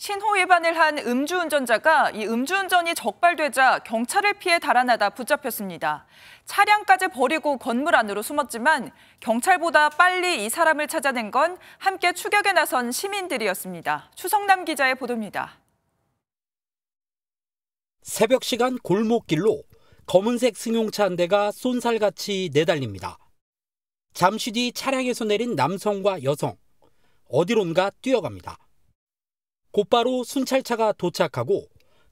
신호 위반을 한 음주운전자가 이 음주운전이 적발되자 경찰을 피해 달아나다 붙잡혔습니다. 차량까지 버리고 건물 안으로 숨었지만 경찰보다 빨리 이 사람을 찾아낸 건 함께 추격에 나선 시민들이었습니다. 추성남 기자의 보도입니다. 새벽 시간 골목길로 검은색 승용차 한 대가 쏜살같이 내달립니다. 잠시 뒤 차량에서 내린 남성과 여성 어디론가 뛰어갑니다. 곧바로 순찰차가 도착하고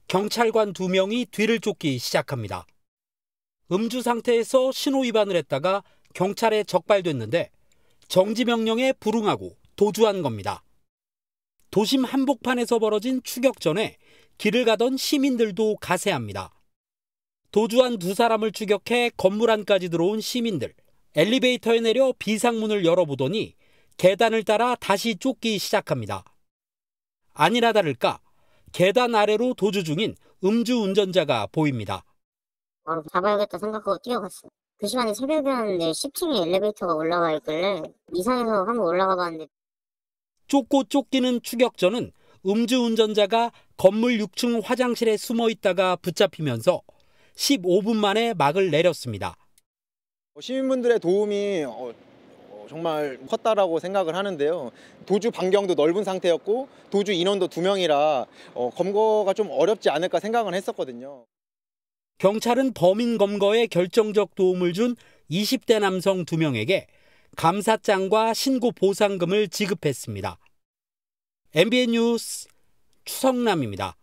경찰관 두 명이 뒤를 쫓기 시작합니다. 음주 상태에서 신호 위반을 했다가 경찰에 적발됐는데 정지 명령에 불응하고 도주한 겁니다. 도심 한복판에서 벌어진 추격전에 길을 가던 시민들도 가세합니다. 도주한 두 사람을 추격해 건물 안까지 들어온 시민들. 엘리베이터에 내려 비상문을 열어보더니 계단을 따라 다시 쫓기 시작합니다. 아니라 다를까 계단 아래로 도주 중인 음주운전자가 보입니다. 바로 잡아야겠다 생각하고 뛰어갔어. 그 시간에 새벽이었는데 10층에 엘리베이터가 올라와 있길래 이상해서 한번 올라가 봤는데 쫓고 쫓기는 추격전은 음주운전자가 건물 6층 화장실에 숨어 있다가 붙잡히면서 15분 만에 막을 내렸습니다. 뭐 시민분들의 도움이 어, 정말 컸다라고 생각을 하는데요. 도주 반경도 넓은 상태였고 도주 인원도 두 명이라 어, 검거가 좀 어렵지 않을까 생각을 했었거든요. 경찰은 범인 검거에 결정적 도움을 준 20대 남성 두 명에게 감사장과 신고 보상금을 지급했습니다. MBN 뉴스 추성남입니다.